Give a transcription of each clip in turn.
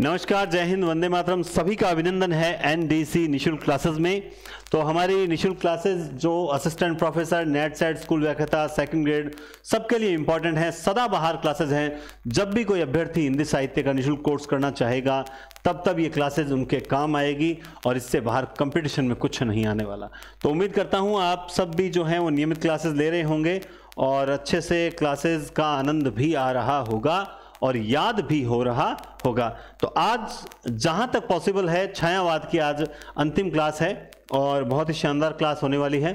नमस्कार जय हिंद वंदे मातरम सभी का अभिनंदन है एनडीसी निशुल्क क्लासेस में तो हमारी निशुल्क क्लासेस जो assistant professor NET SET school व्याख्याता सेकंड ग्रेड सबके लिए इंपॉर्टेंट है बाहर क्लासेस हैं जब भी कोई अभ्यर्थी हिंदी साहित्य का निशुल्क कोर्स करना चाहेगा तब तब ये क्लासेज उनके काम आएगी और इससे बाहर कंपिटिशन में कुछ नहीं आने वाला तो उम्मीद करता हूँ आप सब भी जो हैं वो नियमित क्लासेज ले रहे होंगे और अच्छे से क्लासेज का आनंद भी आ रहा होगा और याद भी हो रहा होगा तो आज जहां तक पॉसिबल है छायावाद की आज अंतिम क्लास है और बहुत ही शानदार क्लास होने वाली है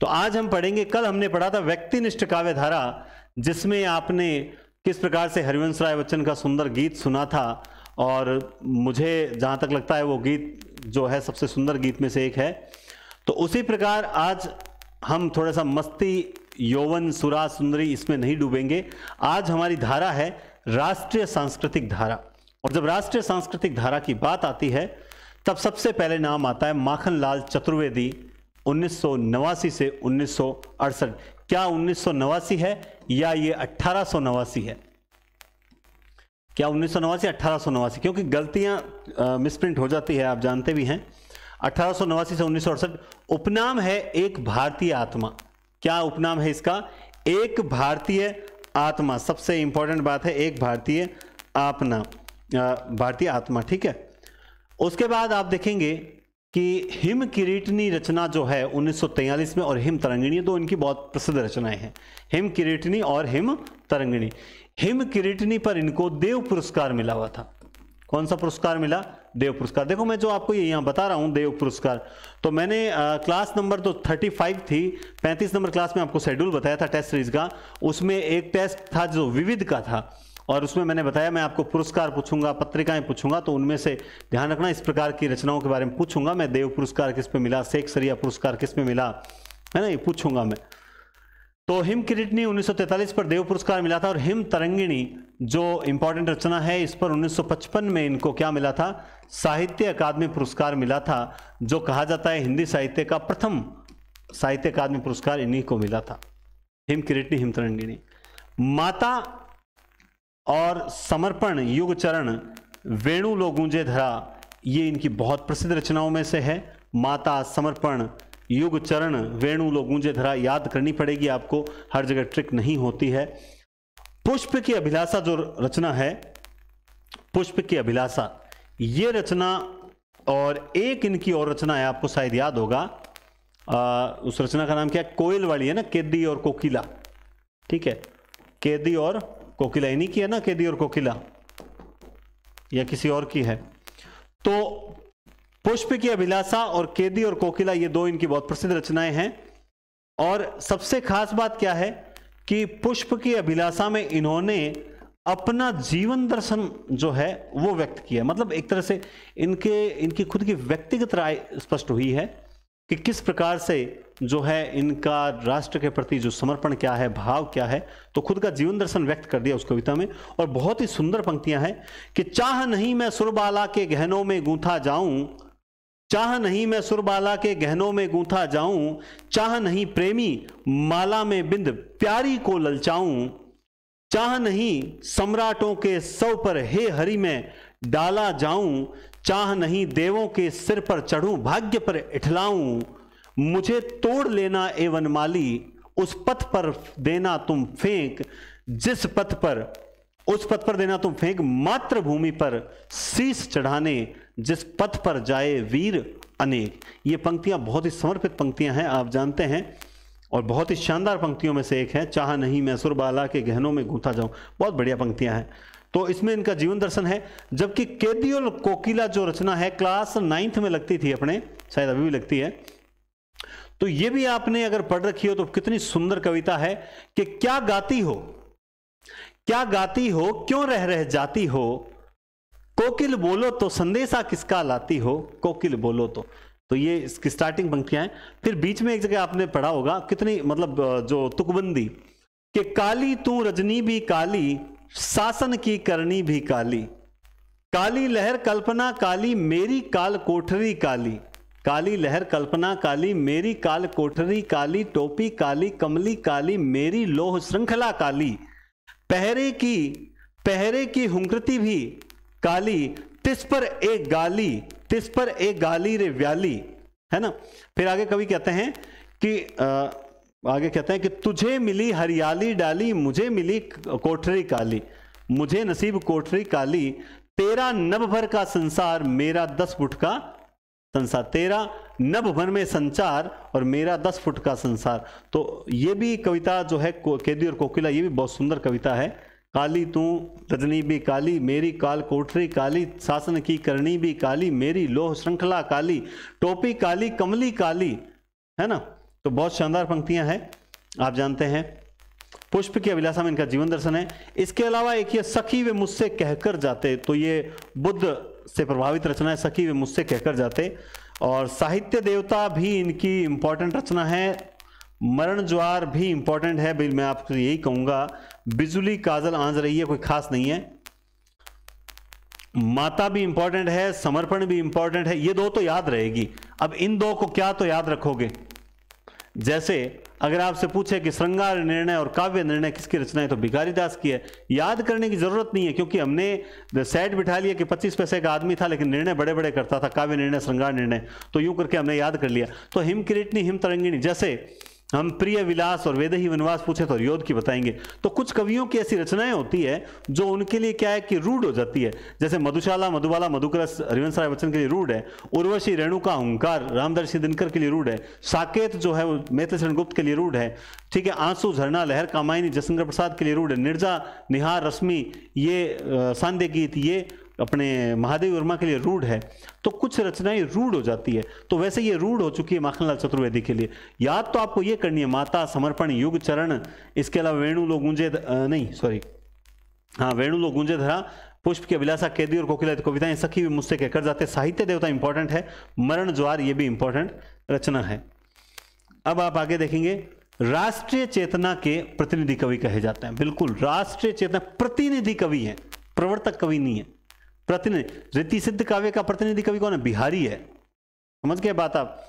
तो आज हम पढ़ेंगे कल हमने पढ़ा था व्यक्तिनिष्ठ काव्य धारा जिसमें आपने किस प्रकार से हरिवंश राय बच्चन का सुंदर गीत सुना था और मुझे जहाँ तक लगता है वो गीत जो है सबसे सुंदर गीत में से एक है तो उसी प्रकार आज हम थोड़ा सा मस्ती यौवन सुरा सुंदरी इसमें नहीं डूबेंगे आज हमारी धारा है राष्ट्रीय सांस्कृतिक धारा और जब राष्ट्रीय सांस्कृतिक धारा की बात आती है तब सबसे पहले नाम आता है माखन लाल चतुर्वेदी उन्नीस से उन्नीस क्या उन्नीस है या ये अट्ठारह है क्या उन्नीस सौ नवासी क्योंकि गलतियां मिसप्रिंट हो जाती है आप जानते भी हैं अठारह से उन्नीस उपनाम है एक भारतीय आत्मा क्या उपनाम है इसका एक भारतीय आत्मा सबसे इंपॉर्टेंट बात है एक भारतीय आपना भारतीय आत्मा ठीक है उसके बाद आप देखेंगे कि हिम किरीटनी रचना जो है 1943 में और हिम तरंगिणी तो इनकी बहुत प्रसिद्ध रचनाएं हैं हिम किरीटनी और हिम तरंगिणी हिम किरीटनी पर इनको देव पुरस्कार मिला हुआ था कौन सा पुरस्कार मिला देव पुरस्कार देखो मैं जो आपको ये यहाँ बता रहा हूँ देव पुरस्कार तो मैंने आ, क्लास नंबर तो 35 थी 35 नंबर क्लास में आपको शेड्यूल बताया था टेस्ट सीरीज का उसमें एक टेस्ट था जो विविध का था और उसमें मैंने बताया मैं आपको पुरस्कार पूछूंगा पत्रिकाएं पूछूंगा तो उनमें से ध्यान रखना इस प्रकार की रचनाओं के बारे में पूछूंगा मैं देव पुरस्कार किस पे मिला शेख सरिया पुरस्कार किस पे मिला है ना ये पूछूंगा मैं तो हिम किरीटनी उन्नीस पर देव पुरस्कार मिला था और हिम तरंगिणी जो इंपॉर्टेंट रचना है इस पर 1955 में इनको क्या मिला था साहित्य अकादमी पुरस्कार मिला था जो कहा जाता है हिंदी साहित्य का प्रथम साहित्य अकादमी पुरस्कार इन्हीं को मिला था हिम हिम हिमतरंगिणी माता और समर्पण युग चरण वेणु लोगुंजे धरा ये इनकी बहुत प्रसिद्ध रचनाओं में से है माता समर्पण युग चरण वेणु लोगुंजे धरा याद करनी पड़ेगी आपको हर जगह ट्रिक नहीं होती है पुष्प की अभिलाषा जो रचना है पुष्प की अभिलाषा ये रचना और एक इनकी और रचना है आपको शायद याद होगा आ, उस रचना का नाम क्या है कोयल वाली है ना केदी और कोकिला ठीक है केदी और कोकिला इन्हीं की है ना केदी और कोकिला या किसी और की है तो पुष्प की अभिलाषा और केदी और कोकिला ये दो इनकी बहुत प्रसिद्ध रचनाएं हैं और सबसे खास बात क्या है कि पुष्प की अभिलाषा में इन्होंने अपना जीवन दर्शन जो है वो व्यक्त किया मतलब एक तरह से इनके इनकी खुद की व्यक्तिगत राय स्पष्ट हुई है कि किस प्रकार से जो है इनका राष्ट्र के प्रति जो समर्पण क्या है भाव क्या है तो खुद का जीवन दर्शन व्यक्त कर दिया उस कविता में और बहुत ही सुंदर पंक्तियां हैं कि चाह नहीं मैं सुरबाला के गहनों में गूंथा जाऊं चाह नहीं मैं सुरबाला के गहनों में गूंथा जाऊं चाह नहीं प्रेमी माला में बिंद प्यारी को ललचाऊं चाह नहीं सम्राटों के सौ पर हे हरि में डाला जाऊं चाह नहीं देवों के सिर पर चढ़ूं भाग्य पर इठलाऊं मुझे तोड़ लेना ए वनमाली उस पथ पर देना तुम फेंक जिस पथ पर उस पथ पर देना तुम फेंक मातृभूमि पर शीश चढ़ाने जिस पथ पर जाए वीर अनेक ये पंक्तियां बहुत ही समर्पित पंक्तियां हैं आप जानते हैं और बहुत ही शानदार पंक्तियों में से एक है चाह नहीं मैं बाला के गहनों में गूंथा जाऊं बहुत बढ़िया पंक्तियां हैं तो इसमें इनका जीवन दर्शन है जबकि और कोकिला जो रचना है क्लास नाइन्थ में लगती थी अपने शायद अभी भी लगती है तो ये भी आपने अगर पढ़ रखी हो तो कितनी सुंदर कविता है कि क्या गाती हो क्या गाती हो क्यों रह रह जाती हो कोकिल बोलो तो संदेशा किसका लाती हो कोकिल बोलो तो तो ये इसकी स्टार्टिंग पंक्तियां हैं फिर बीच में एक जगह आपने पढ़ा होगा कितनी मतलब जो तुकबंदी कि काली तू रजनी भी काली शासन की करनी भी काली काली लहर कल्पना काली मेरी काल कोठरी काली काली लहर कल्पना काली मेरी काल कोठरी काली टोपी काली कमली काली मेरी लोह श्रृंखला काली पहरे की पहरे की हुंकृति भी काली तिस पर एक गाली तिस पर एक गाली रे व्याली है ना फिर आगे कवि कहते हैं कि आ, आगे कहते हैं कि तुझे मिली हरियाली डाली मुझे मिली कोठरी काली मुझे नसीब कोठरी काली तेरा नब भर का संसार मेरा दस फुट का संसार तेरा नब भर में संचार और मेरा दस फुट का संसार तो ये भी कविता जो है केदी और कोकिला ये भी बहुत सुंदर कविता है काली तू रजनी भी काली मेरी काल कोठरी काली शासन की करनी भी काली मेरी लोह श्रृंखला काली टोपी काली कमली काली है ना तो बहुत शानदार पंक्तियां हैं आप जानते हैं पुष्प की अभिलाषा में इनका जीवन दर्शन है इसके अलावा एक ये सखी वे मुझसे कहकर जाते तो ये बुद्ध से प्रभावित रचना है सखी वे मुझसे कहकर जाते और साहित्य देवता भी इनकी इंपॉर्टेंट रचना है मरण ज्वार भी इंपॉर्टेंट है बिल मैं आपको यही कहूंगा बिजुली काजल आंज रही है कोई खास नहीं है माता भी इंपॉर्टेंट है समर्पण भी इंपॉर्टेंट है ये दो तो याद रहेगी अब इन दो को क्या तो याद रखोगे जैसे अगर आपसे पूछे कि श्रृंगार निर्णय और काव्य निर्णय किसकी रचना है तो भिखारी दास की है याद करने की जरूरत नहीं है क्योंकि हमने सेट बिठा लिया कि 25 पैसे का आदमी था लेकिन निर्णय बड़े बड़े करता था काव्य निर्णय श्रृंगार निर्णय तो यूं करके हमने याद कर लिया तो हिम किरीटनी हिम तरंगिणी जैसे हम प्रिय विलास और वेद ही वनवास पूछे तो योद की बताएंगे तो कुछ कवियों की ऐसी रचनाएं होती है जो उनके लिए क्या है कि रूढ़ हो जाती है जैसे मधुशाला मधुबाला मधुकरस हरिवंश राय बच्चन के लिए रूढ़ है उर्वशी रेणुका हंकार रामदर्शी दिनकर के लिए रूढ़ है साकेत जो है वो गुप्त के लिए रूढ़ है ठीक है आंसू झरना लहर कामायनी जसंद्र प्रसाद के लिए रूढ़ है निर्जा निहार रश्मि ये सांदे गीत ये अपने महादेव वर्मा के लिए रूढ़ है तो कुछ रचनाएं रूढ़ हो जाती है तो वैसे ये रूढ़ हो चुकी है माखनलाल चतुर्वेदी के लिए याद तो आपको ये करनी है माता समर्पण युग चरण इसके अलावा वेणु लोग गूंजे नहीं सॉरी हाँ वेणु लोग गूंजे धरा पुष्प के अभिलाषा कैदी और कोकिला कविताएं सखी भी मुझसे कहकर जाते साहित्य देवता इंपॉर्टेंट है मरण ज्वार ये भी इंपॉर्टेंट रचना है अब आप आगे देखेंगे राष्ट्रीय चेतना के प्रतिनिधि कवि कहे जाते हैं बिल्कुल राष्ट्रीय चेतना प्रतिनिधि कवि है प्रवर्तक कवि नहीं है प्रतिनिधि रीति सिद्ध काव्य का प्रतिनिधि कवि कौन है बिहारी है समझ गए बात आप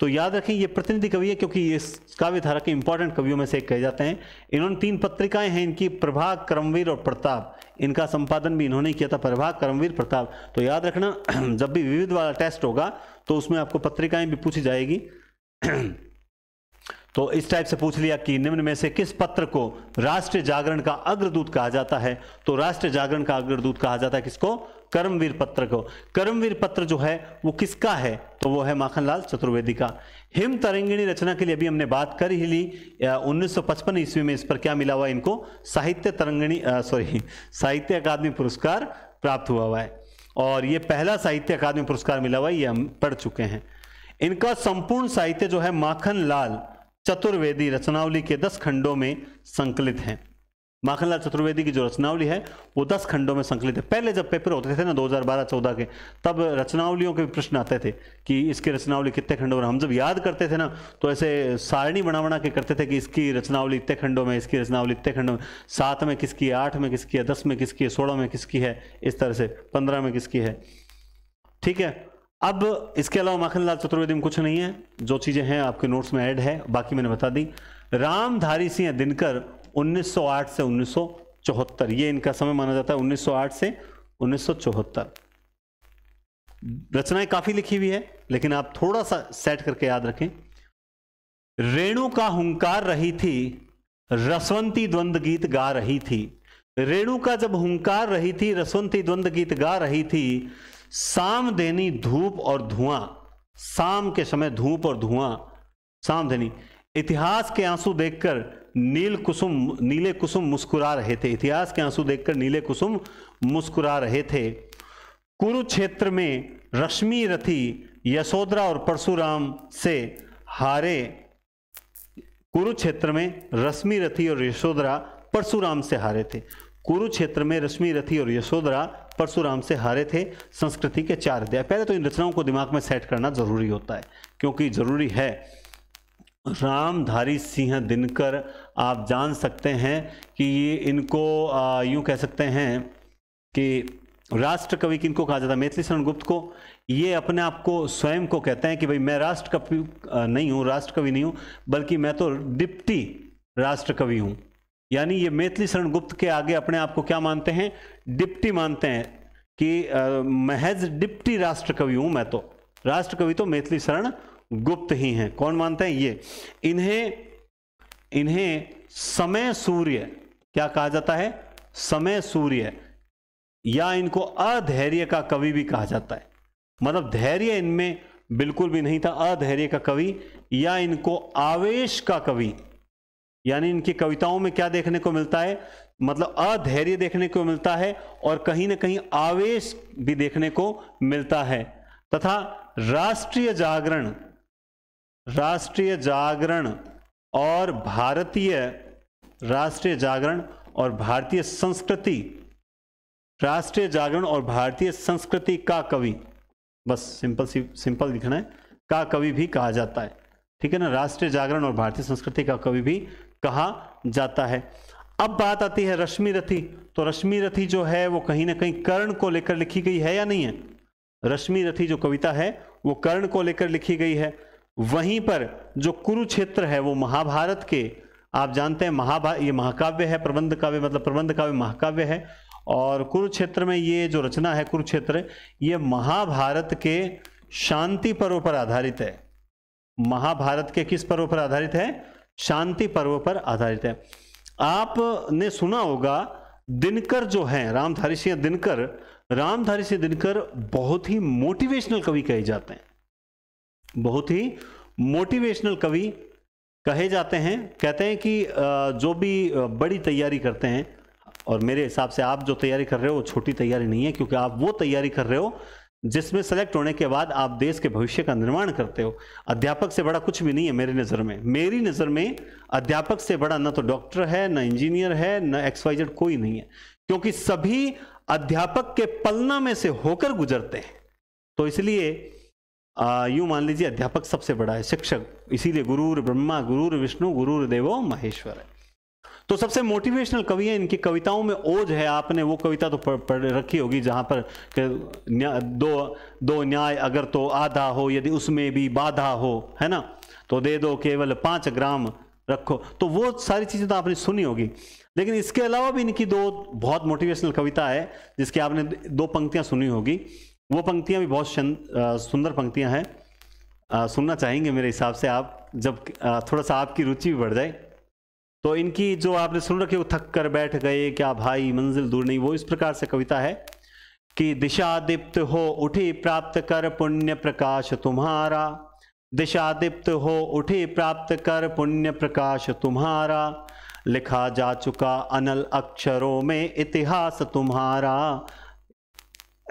तो याद रखें ये प्रतिनिधि कवि है क्योंकि ये काव्य धारा के इंपॉर्टेंट कवियों में से एक कहे जाते हैं इन्होंने तीन पत्रिकाएं हैं इनकी प्रभा कर्मवीर और प्रताप इनका संपादन भी इन्होंने किया था प्रभा कर्मवीर प्रताप तो याद रखना जब भी विविध वाला टेस्ट होगा तो उसमें आपको पत्रिकाएं भी पूछी जाएगी तो इस टाइप से पूछ लिया कि निम्न में से किस पत्र को राष्ट्रीय जागरण का अग्रदूत कहा जाता है तो राष्ट्रीय जागरण का अग्रदूत कहा जाता है किसको कर्मवीर पत्र को कर्मवीर पत्र जो है वो किसका है तो वो है माखनलाल चतुर्वेदी का हिम तरंगिणी रचना के लिए अभी हमने बात कर ही ली 1955 ईस्वी में इस पर क्या मिला हुआ इनको साहित्य तरंगिणी सॉरी साहित्य अकादमी पुरस्कार प्राप्त हुआ हुआ है और ये पहला साहित्य अकादमी पुरस्कार मिला हुआ है ये हम पढ़ चुके हैं इनका संपूर्ण साहित्य जो है माखन लाल चतुर्वेदी रचनावली के दस खंडों में संकलित हैं माखनलाल चतुर्वेदी की जो रचनावली है वो दस खंडों में संकलित है पहले जब पेपर होते थे ना 2012-14 के तब रचनावलियों के भी प्रश्न आते थे कि इसकी रचनावली कितने खंडों में हम जब याद करते थे ना तो ऐसे सारणी बना बना के करते थे कि इसकी रचनावली इतने खंडों में इसकी रचनावली इतने खंडों में सात में किसकी है आठ में किसकी है दस में किसकी है सोलह में किसकी है इस तरह से पंद्रह में किसकी है ठीक है अब इसके अलावा माखनलाल चतुर्वेदी में कुछ नहीं है जो चीज़ें हैं आपके नोट्स में ऐड है बाकी मैंने बता दी रामधारी सिंह दिनकर 1908 से 1974 ये इनका समय माना जाता है 1908 से 1974 रचनाएं काफी लिखी हुई है लेकिन आप थोड़ा सा सेट करके याद रखें रेणु का हुंकार रही थी रसवंती द्वंद गीत गा रही थी रेणु का जब हुंकार रही थी रसवंती द्वंद गीत गा रही थी साम देनी धूप और धुआं शाम के समय धूप और धुआं साम देनी इतिहास के आंसू देखकर नील कुसुम नीले कुसुम मुस्कुरा रहे थे इतिहास के आंसू देखकर नीले कुसुम मुस्कुरा रहे थे कुरुक्षेत्र में रश्मि रथी यशोदरा और परशुराम से हारे कुरुक्षेत्र में रश्मि रथी और यशोधरा परशुराम से हारे थे कुरुक्षेत्र में रश्मि रथी और यशोधरा परशुराम से हारे थे संस्कृति के चार अध्याय पहले तो इन रचनाओं को दिमाग में सेट करना जरूरी होता है क्योंकि जरूरी है रामधारी सिंह दिनकर आप जान सकते हैं कि ये इनको यूं कह सकते हैं कि राष्ट्र कवि किनको कहा जाता है मैथिली शरण गुप्त को ये अपने आप को स्वयं को कहते हैं कि भाई मैं राष्ट्र कवि नहीं हूँ राष्ट्र कवि नहीं हूँ बल्कि मैं तो डिप्टी राष्ट्र कवि हूँ यानी ये मैथिली शरण गुप्त के आगे अपने आप को क्या मानते हैं डिप्टी मानते हैं कि महज डिप्टी राष्ट्र कवि हूँ मैं तो राष्ट्र कवि तो मैथिली शरण गुप्त ही हैं कौन मानते हैं ये इन्हें इन्हें समय सूर्य क्या कहा जाता है समय सूर्य या इनको अधैर्य का कवि भी कहा जाता है मतलब धैर्य इनमें बिल्कुल भी नहीं था अधैर्य का कवि या इनको आवेश का कवि यानी इनकी कविताओं में क्या देखने को मिलता है मतलब अधैर्य देखने को मिलता है और कहीं ना कहीं आवेश भी देखने को मिलता है तथा राष्ट्रीय जागरण राष्ट्रीय जागरण और भारतीय राष्ट्रीय जागरण और भारतीय संस्कृति राष्ट्रीय जागरण और भारतीय संस्कृति का कवि बस सिंपल सिंपल लिखना है का कवि भी कहा जाता है ठीक है ना राष्ट्रीय जागरण और भारतीय संस्कृति का कवि भी कहा जाता है अब बात आती है रश्मि रथी तो रश्मि रथी जो है वो कहीं ना कहीं कर्ण को लेकर लिखी गई है या नहीं है रश्मि रथी जो कविता है वो कर्ण को लेकर लिखी गई है वहीं पर जो कुरुक्षेत्र है वो महाभारत के आप जानते हैं महाभारत ये महाकाव्य है प्रबंध काव्य मतलब प्रबंध काव्य महाकाव्य है और कुरुक्षेत्र में ये जो रचना है कुरुक्षेत्र ये महाभारत के शांति पर्व पर आधारित है महाभारत के किस पर्व पर आधारित है शांति पर्व पर आधारित है आपने सुना होगा दिनकर जो है रामधारी सिंह दिनकर रामधारी सिंह दिनकर बहुत ही मोटिवेशनल कवि कहे जाते हैं बहुत ही मोटिवेशनल कवि कहे जाते हैं कहते हैं कि जो भी बड़ी तैयारी करते हैं और मेरे हिसाब से आप जो तैयारी कर रहे हो वो छोटी तैयारी नहीं है क्योंकि आप वो तैयारी कर रहे हो जिसमें सेलेक्ट होने के बाद आप देश के भविष्य का निर्माण करते हो अध्यापक से बड़ा कुछ भी नहीं है मेरी नज़र में मेरी नज़र में अध्यापक से बड़ा ना तो डॉक्टर है ना इंजीनियर है ना एक्सवाइजेड कोई नहीं है क्योंकि सभी अध्यापक के पलना में से होकर गुजरते हैं तो इसलिए यूँ मान लीजिए अध्यापक सबसे बड़ा है शिक्षक इसीलिए गुरुर ब्रह्मा गुरुर विष्णु गुरुर देवो महेश्वर है तो सबसे मोटिवेशनल कवि है इनकी कविताओं में ओज है आपने वो कविता तो पढ़, पढ़ रखी होगी जहाँ पर न्या, दो दो न्याय अगर तो आधा हो यदि उसमें भी बाधा हो है ना तो दे दो केवल पांच ग्राम रखो तो वो सारी चीज़ें तो आपने सुनी होगी लेकिन इसके अलावा भी इनकी दो बहुत मोटिवेशनल कविता है जिसकी आपने दो पंक्तियाँ सुनी होगी वो पंक्तियां भी बहुत सुंदर पंक्तियां हैं सुनना चाहेंगे मेरे हिसाब से आप जब थोड़ा सा आपकी रुचि भी बढ़ जाए तो इनकी जो आपने सुन रखी वो थक कर बैठ गए क्या भाई मंजिल दूर नहीं वो इस प्रकार से कविता है कि दिशा दीप्त हो उठी प्राप्त कर पुण्य प्रकाश तुम्हारा दिशा दीप्त हो उठी प्राप्त कर पुण्य प्रकाश तुम्हारा लिखा जा चुका अनल अक्षरों में इतिहास तुम्हारा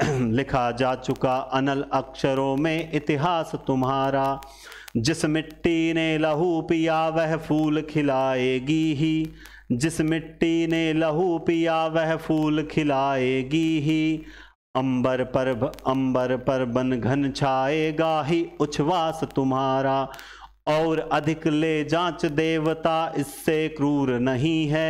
लिखा जा चुका अनल अक्षरों में इतिहास तुम्हारा जिस मिट्टी ने लहू पिया वह फूल खिलाएगी ही जिस मिट्टी ने लहू पिया वह फूल खिलाएगी ही अंबर पर अंबर पर बन घन छाएगा ही उच्छ्वास तुम्हारा और अधिक ले जांच देवता इससे क्रूर नहीं है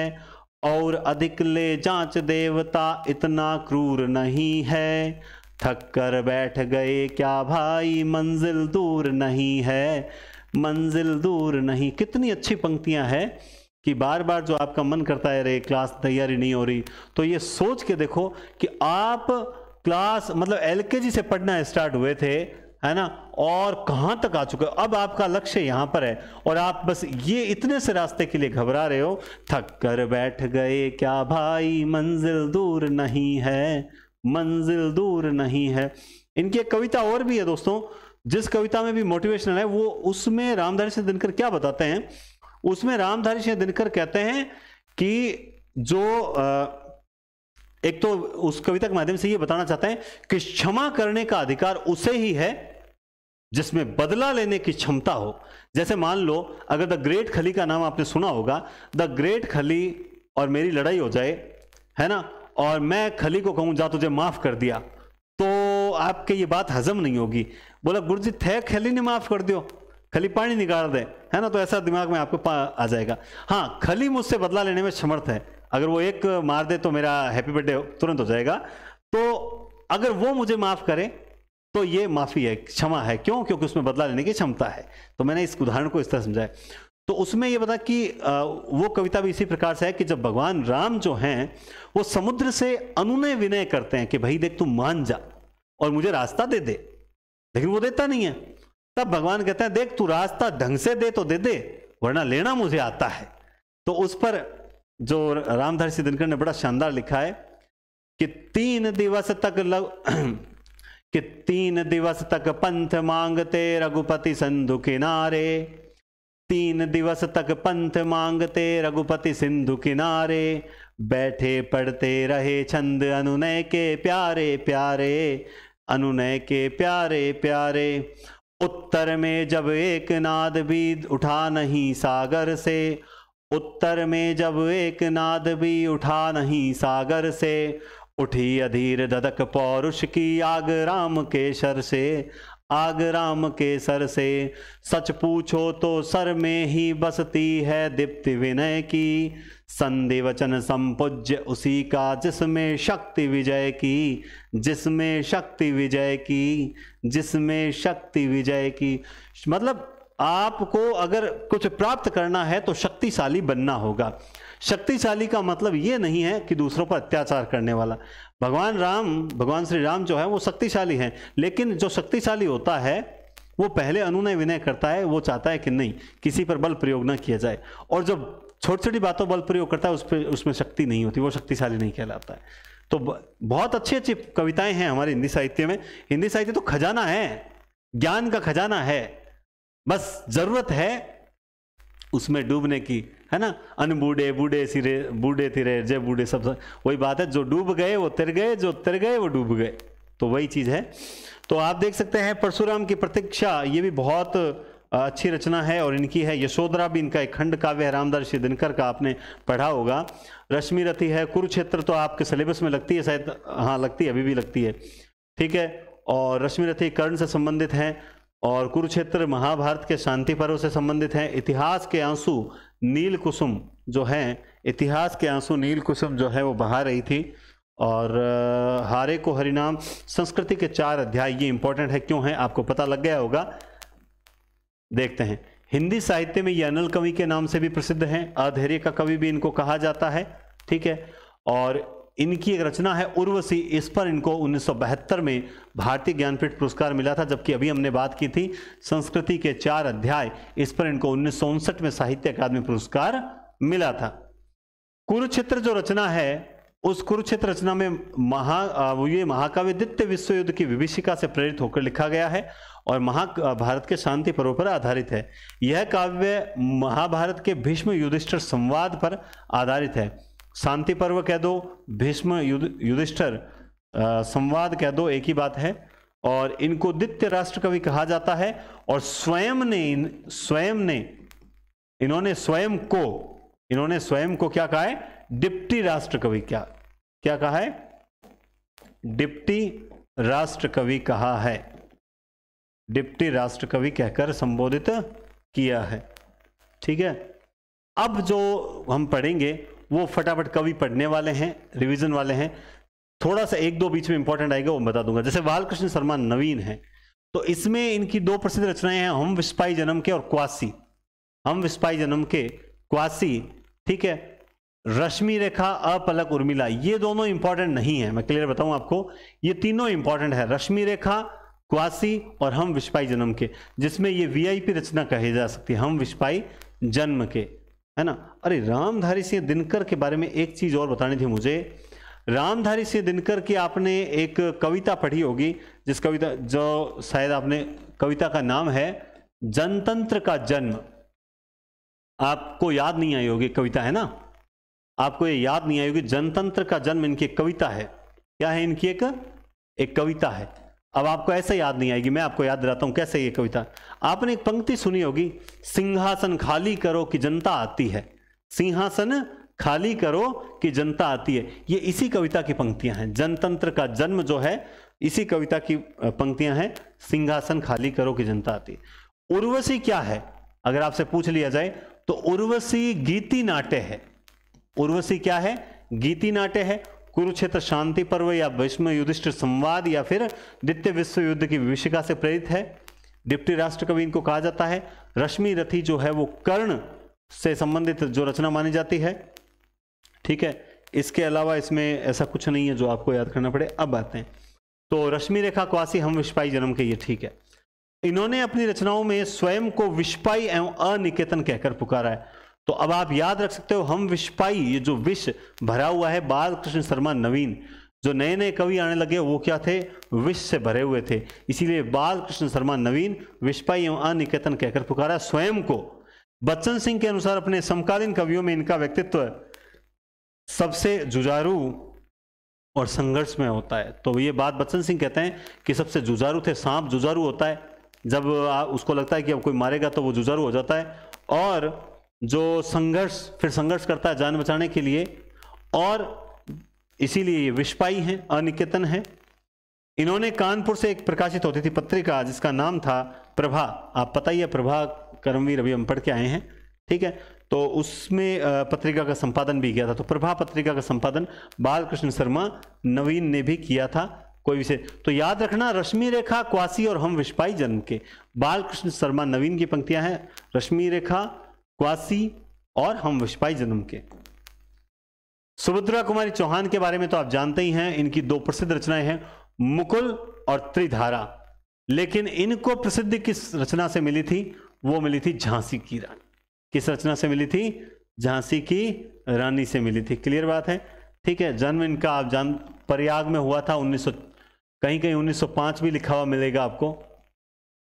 और अधिक ले जांच देवता इतना क्रूर नहीं है थक कर बैठ गए क्या भाई मंजिल दूर नहीं है मंजिल दूर नहीं कितनी अच्छी पंक्तियां हैं कि बार बार जो आपका मन करता है अरे क्लास तैयारी नहीं हो रही तो ये सोच के देखो कि आप क्लास मतलब एलकेजी से पढ़ना स्टार्ट हुए थे है ना और कहां तक आ चुके हो अब आपका लक्ष्य यहां पर है और आप बस ये इतने से रास्ते के लिए घबरा रहे हो थक कर बैठ गए क्या भाई मंजिल दूर नहीं है मंजिल दूर नहीं है इनकी एक कविता और भी है दोस्तों जिस कविता में भी मोटिवेशनल है वो उसमें रामधारी सिंह दिनकर क्या बताते हैं उसमें रामधारी सिंह दिनकर कहते हैं कि जो एक तो उस कविता के माध्यम से ये बताना चाहते हैं कि क्षमा करने का अधिकार उसे ही है जिसमें बदला लेने की क्षमता हो जैसे मान लो अगर द ग्रेट खली का नाम आपने सुना होगा द ग्रेट खली और मेरी लड़ाई हो जाए है ना और मैं खली को कहूं जा तुझे माफ़ कर दिया तो आपके ये बात हजम नहीं होगी बोला गुरु जी थे खली ने माफ़ कर दियो खली पानी निकाल दे है ना तो ऐसा दिमाग में आपको आ जाएगा हाँ खली मुझसे बदला लेने में समर्थ है अगर वो एक मार दे तो मेरा हैप्पी बर्थडे तुरंत हो जाएगा तो अगर वो मुझे माफ़ करे तो ये माफ़ी है क्षमा है क्यों क्योंकि उसमें बदला लेने की क्षमता है तो मैंने इस उदाहरण को इस तरह समझाया तो उसमें ये बता कि वो कविता भी इसी प्रकार से है कि जब भगवान राम जो हैं वो समुद्र से अनुनय विनय करते हैं कि भाई देख तू मान जा और मुझे रास्ता दे दे लेकिन वो देता नहीं है तब भगवान कहते हैं देख तू रास्ता ढंग से दे तो दे दे वरना लेना मुझे आता है तो उस पर जो रामधारी दिनकर ने बड़ा शानदार लिखा है कि तीन दिवस तक लग कि तीन दिवस तक पंथ मांगते रघुपति सिंधु किनारे तीन दिवस तक पंथ मांगते रघुपति सिंधु किनारे बैठे पढ़ते रहे छंद अनुनय के प्यारे प्यारे अनुनय के प्यारे प्यारे उत्तर में जब एक नाद भी उठा नहीं सागर से उत्तर में जब एक नाद भी उठा नहीं सागर से उठी अधीर धधक पौरुष की आग राम के सर से आग राम के सर से सच पूछो तो सर में ही बसती है दीप्ति विनय की संधि वचन संपूज्य उसी का जिसमें शक्ति विजय की जिसमें शक्ति विजय की जिसमें शक्ति विजय की मतलब आपको अगर कुछ प्राप्त करना है तो शक्तिशाली बनना होगा शक्तिशाली का मतलब ये नहीं है कि दूसरों पर अत्याचार करने वाला भगवान राम भगवान श्री राम जो है वो शक्तिशाली हैं लेकिन जो शक्तिशाली होता है वो पहले अनुनय विनय करता है वो चाहता है कि नहीं किसी पर बल प्रयोग ना किया जाए और जब छोटी छोटी बातों बल प्रयोग करता है उस पर उसमें शक्ति नहीं होती वो शक्तिशाली नहीं कहलाता है तो बहुत अच्छी अच्छी कविताएं हैं हमारे हिंदी साहित्य में हिंदी साहित्य तो खजाना है ज्ञान का खजाना है बस जरूरत है उसमें डूबने की है ना अनबूढ़े बूढ़े सिरे बूढ़े तिरे जय बूढ़े सब वही बात है जो डूब गए वो तिर गए जो तिर गए वो डूब गए तो वही चीज़ है तो आप देख सकते हैं परशुराम की प्रतीक्षा ये भी बहुत अच्छी रचना है और इनकी है यशोधरा भी इनका एक खंड काव्य है श्री दिनकर का आपने पढ़ा होगा रश्मि रथी है कुरुक्षेत्र तो आपके सिलेबस में लगती है शायद हाँ लगती है अभी भी लगती है ठीक है और रश्मि रथी कर्ण से संबंधित है और कुरुक्षेत्र महाभारत के शांति पर्व से संबंधित हैं इतिहास के आंसू नील कुसुम जो हैं इतिहास के आंसू नील कुसुम जो है वो बहा रही थी और हारे को हरिनाम संस्कृति के चार अध्याय ये इंपॉर्टेंट है क्यों है आपको पता लग गया होगा देखते हैं हिंदी साहित्य में ये अनल कवि के नाम से भी प्रसिद्ध हैं अधैर्य का कवि भी इनको कहा जाता है ठीक है और इनकी एक रचना है उर्वशी इस पर इनको 1972 में भारतीय ज्ञानपीठ पुरस्कार मिला था जबकि अभी हमने बात की थी संस्कृति के चार अध्याय इस पर इनको उन्नीस में साहित्य अकादमी पुरस्कार मिला था कुरुक्षेत्र जो रचना है उस कुरुक्षेत्र रचना में महा ये महाकाव्य द्वित्य विश्व युद्ध की विभिषिका से प्रेरित होकर लिखा गया है और महा भारत के शांति पर्व पर आधारित है यह काव्य महाभारत के भीष्म युधिष्ठिर संवाद पर आधारित है शांति पर्व कह दो भीष्म युधिष्ठर संवाद कह दो एक ही बात है और इनको दित्य राष्ट्र कवि कहा जाता है और स्वयं ने इन स्वयं ने इन्होंने स्वयं को इन्होंने स्वयं को क्या कहा है डिप्टी राष्ट्र कवि क्या क्या कहा है डिप्टी राष्ट्र कवि कहा है डिप्टी राष्ट्र कवि कहकर संबोधित किया है ठीक है अब जो हम पढ़ेंगे वो फटाफट कवि पढ़ने वाले हैं रिविजन वाले हैं थोड़ा सा एक दो बीच में इंपॉर्टेंट आएगा वो बता दूंगा जैसे बालकृष्ण शर्मा नवीन है तो इसमें इनकी दो प्रसिद्ध रचनाएं हैं हम विस्पाई जन्म के और क्वासी हम विस्पाई जन्म के क्वासी ठीक है रश्मि रेखा अपलक उर्मिला ये दोनों इंपॉर्टेंट नहीं है मैं क्लियर बताऊं आपको ये तीनों इंपॉर्टेंट है रश्मि रेखा क्वासी और हम विस्पाई जन्म के जिसमें ये वीआईपी रचना कही जा सकती है हम विस्पाई जन्म के है ना अरे रामधारी सिंह दिनकर के बारे में एक चीज और बतानी थी मुझे रामधारी सिंह दिनकर की आपने एक कविता पढ़ी होगी जिस कविता जो शायद आपने कविता का नाम है जनतंत्र का जन्म आपको याद नहीं आई होगी कविता है ना आपको ये याद नहीं आई होगी जनतंत्र का जन्म इनकी कविता है क्या है इनकी एक एक कविता है अब आपको ऐसे याद नहीं आएगी मैं आपको याद दिलाता हूं कैसे ये कविता आपने एक पंक्ति सुनी होगी सिंहासन खाली करो कि जनता आती है सिंहासन खाली करो कि जनता आती है ये इसी कविता की पंक्तियां हैं जनतंत्र का जन्म जो है इसी कविता की पंक्तियां हैं सिंहासन खाली करो कि जनता आती है उर्वशी क्या है अगर आपसे पूछ लिया जाए तो उर्वशी गीति नाट्य है उर्वशी क्या है गीति नाट्य है कुरुक्षेत्र शांति पर्व या विश्व युधिष्ठ संवाद या फिर द्वितीय विश्व युद्ध की विभिषिका से प्रेरित है डिप्टी राष्ट्रकवि इनको कहा जाता है रश्मि रथी जो है वो कर्ण से संबंधित जो रचना मानी जाती है ठीक है इसके अलावा इसमें ऐसा कुछ नहीं है जो आपको याद करना पड़े अब आते हैं तो रश्मि रेखा क्वासी हम विष्पाई जन्म के ये ठीक है इन्होंने अपनी रचनाओं में स्वयं को विष्पाई एवं अनिकेतन कहकर पुकारा है तो अब आप याद रख सकते हो हम विषपाई ये जो विष भरा हुआ है बाल कृष्ण शर्मा नवीन जो नए नए कवि आने लगे वो क्या थे विष से भरे हुए थे इसीलिए बाल कृष्ण शर्मा नवीन विषपाई एवं अनिकेतन कहकर पुकारा स्वयं को बच्चन सिंह के अनुसार अपने समकालीन कवियों में इनका व्यक्तित्व सबसे जुजारू और संघर्ष में होता है तो ये बात बच्चन सिंह कहते हैं कि सबसे जुजारू थे सांप जुजारू होता है जब उसको लगता है कि अब कोई मारेगा तो वो जुजारू हो जाता है और जो संघर्ष फिर संघर्ष करता है जान बचाने के लिए और इसीलिए विष्पाई है हैं अनिकेतन है इन्होंने कानपुर से एक प्रकाशित होती थी पत्रिका जिसका नाम था प्रभा आप पता ही है प्रभा कर्मवीर अभी हम पढ़ के आए हैं ठीक है तो उसमें पत्रिका का संपादन भी किया था तो प्रभा पत्रिका का संपादन बालकृष्ण शर्मा नवीन ने भी किया था कोई विषय तो याद रखना रश्मि रेखा क्वासी और हम विष्पाई जन्म के बालकृष्ण शर्मा नवीन की पंक्तियां हैं रश्मि रेखा क्वासी और हम विशपाई जन्म के सुभद्रा कुमारी चौहान के बारे में तो आप जानते ही हैं इनकी दो प्रसिद्ध रचनाएं हैं मुकुल और त्रिधारा लेकिन इनको प्रसिद्ध किस रचना से मिली थी वो मिली थी झांसी की रानी किस रचना से मिली थी झांसी की रानी से मिली थी क्लियर बात है ठीक है जन्म इनका आप जान प्रयाग में हुआ था 1900 कहीं कहीं 1905 भी लिखा हुआ मिलेगा आपको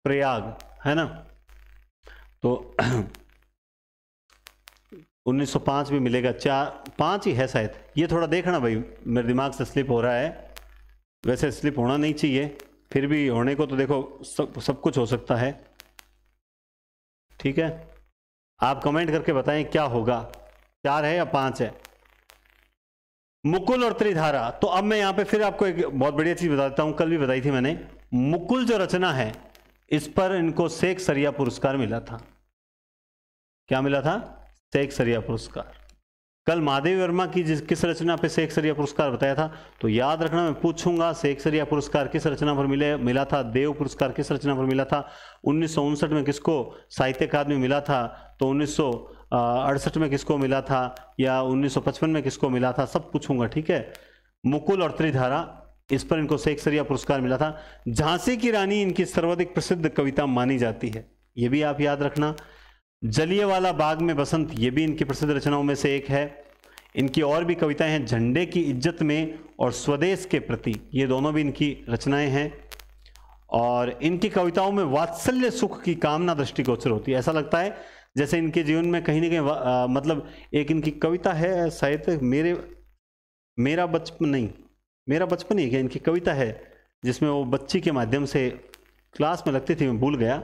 प्रयाग है ना तो 1905 भी मिलेगा चार पाँच ही है शायद ये थोड़ा देखना भाई मेरे दिमाग से स्लिप हो रहा है वैसे स्लिप होना नहीं चाहिए फिर भी होने को तो देखो सब सब कुछ हो सकता है ठीक है आप कमेंट करके बताएं क्या होगा चार है या पाँच है मुकुल और त्रिधारा तो अब मैं यहाँ पे फिर आपको एक बहुत बढ़िया चीज़ बता देता हूँ कल भी बताई थी मैंने मुकुल जो रचना है इस पर इनको शेख सरिया पुरस्कार मिला था क्या मिला था शेख सरिया पुरस्कार कल महादेव वर्मा की जिस किस रचना पे शेख सरिया पुरस्कार बताया था तो याद रखना मैं पूछूंगा शेख सरिया पुरस्कार किस रचना पर मिले मिला था देव पुरस्कार किस रचना पर मिला था उन्नीस में किसको साहित्य अकादमी मिला था तो उन्नीस अड़सठ में किसको मिला था या 1955 में किसको मिला था सब पूछूंगा ठीक है मुकुल और त्रिधारा इस पर इनको शेख सरिया पुरस्कार मिला था झांसी की रानी इनकी सर्वाधिक प्रसिद्ध कविता मानी जाती है ये भी आप याद रखना वाला बाग में बसंत ये भी इनकी प्रसिद्ध रचनाओं में से एक है इनकी और भी कविताएं हैं झंडे की इज्जत में और स्वदेश के प्रति ये दोनों भी इनकी रचनाएं हैं और इनकी कविताओं में वात्सल्य सुख की कामना दृष्टिगोचर होती है ऐसा लगता है जैसे इनके जीवन में कहीं ना कहीं मतलब एक इनकी कविता है शायद मेरे मेरा बचपन नहीं मेरा बचपन ही क्या इनकी कविता है जिसमें वो बच्ची के माध्यम से क्लास में लगती थी मैं भूल गया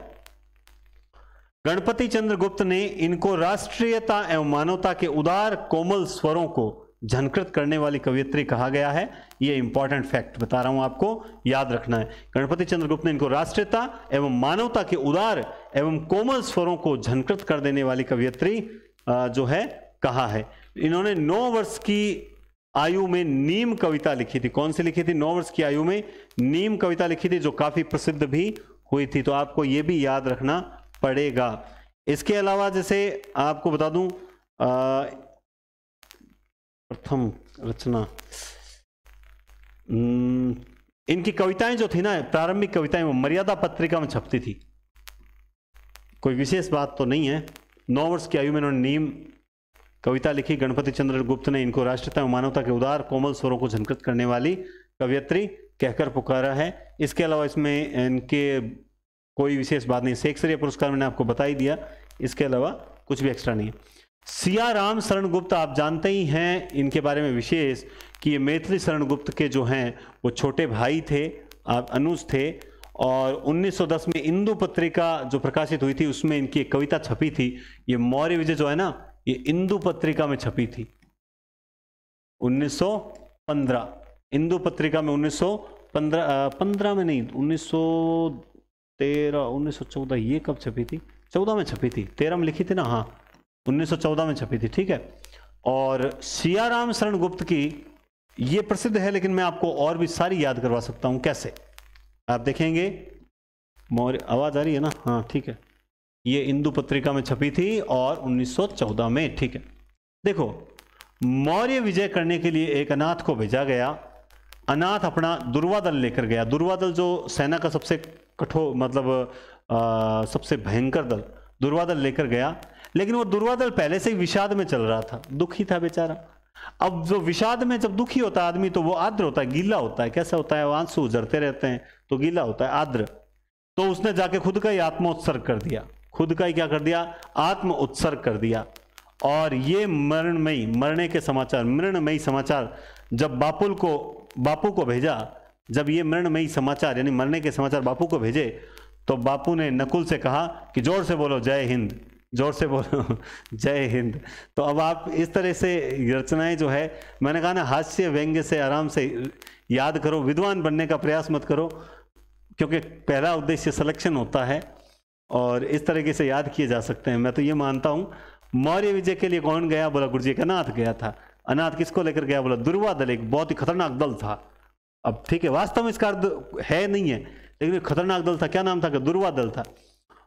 गणपति चंद्र गुप्त ने इनको राष्ट्रीयता एवं मानवता के उदार कोमल स्वरों को झनकृत करने वाली कवियत्री कहा गया है ये इंपॉर्टेंट फैक्ट बता रहा हूं आपको याद रखना है गणपति चंद्रगुप्त ने इनको राष्ट्रीयता एवं मानवता के उदार एवं कोमल स्वरों को झनकृत कर देने वाली कवियत्री जो है कहा है इन्होंने नौ वर्ष की आयु में नीम कविता लिखी थी कौन सी लिखी थी नौ वर्ष की आयु में नीम कविता लिखी थी जो काफी प्रसिद्ध भी हुई थी तो आपको ये भी याद रखना पड़ेगा इसके अलावा जैसे आपको बता दूं प्रथम रचना इनकी कविताएं जो थी ना प्रारंभिक कविताएं वो मर्यादा पत्रिका में छपती थी कोई विशेष बात तो नहीं है नौ वर्ष की आयु में उन्होंने नीम कविता लिखी गणपति चंद्र गुप्त ने इनको राष्ट्रता और मानवता के उदार कोमल स्वरों को झनकृत करने वाली कवियत्री कहकर पुकारा है इसके अलावा इसमें इनके कोई विशेष बात नहीं सरिया पुरस्कार मैंने आपको बता ही दिया इसके अलावा कुछ भी एक्स्ट्रा नहीं है सिया राम शरण गुप्त आप जानते ही हैं इनके बारे में विशेष कि ये मैथिली शरण गुप्त के जो हैं वो छोटे भाई थे आप अनुज थे और 1910 में इंदु पत्रिका जो प्रकाशित हुई थी उसमें इनकी एक कविता छपी थी ये मौर्य विजय जो है ना ये इंदु पत्रिका में छपी थी 1915 इंदु पत्रिका में 1915 पंद्रह में नहीं तेरह उन्नीस सौ चौदह ये कब छपी थी चौदह में छपी थी तेरह में लिखी थी ना हाँ उन्नीस सौ चौदह में छपी थी ठीक है और सियाराम शरण गुप्त की ये प्रसिद्ध है लेकिन मैं आपको और भी सारी याद करवा सकता हूँ कैसे आप देखेंगे मौर्य आवाज़ आ रही है ना हाँ ठीक है ये इंदु पत्रिका में छपी थी और 1914 में ठीक है देखो मौर्य विजय करने के लिए एक अनाथ को भेजा गया अनाथ अपना दुर्वादल लेकर गया दुर्वादल जो सेना का सबसे कठोर मतलब आ, सबसे भयंकर दल दुर्वादल लेकर गया लेकिन वो दुर्वादल पहले से ही विषाद में चल रहा था दुखी था बेचारा अब जो विषाद में जब दुखी होता है आदमी तो वो आद्र होता है गीला होता है कैसा होता है आंसू उजरते रहते हैं तो गीला होता है आद्र तो उसने जाके खुद का ही आत्मोत्सर्ग कर दिया खुद का ही क्या कर दिया आत्म उत्सर्ग कर दिया और ये मरणमयी मरने के समाचार मृणमयी समाचार जब बापुल को बापू को भेजा जब ये मरणमयी समाचार यानी मरने के समाचार बापू को भेजे तो बापू ने नकुल से कहा कि जोर से बोलो जय हिंद जोर से बोलो जय हिंद तो अब आप इस तरह से रचनाएं जो है मैंने कहा ना हास्य व्यंग्य से आराम से याद करो विद्वान बनने का प्रयास मत करो क्योंकि पहला उद्देश्य सिलेक्शन होता है और इस तरीके से याद किए जा सकते हैं मैं तो ये मानता हूँ मौर्य विजय के लिए कौन गया बोला गुरुजी का अनाथ गया था अनाथ किसको लेकर गया बोला दुर्वा दल एक बहुत ही खतरनाक दल था अब ठीक है वास्तव में इसका अर्थ है नहीं है लेकिन खतरनाक दल था क्या नाम था दुर्वा दल था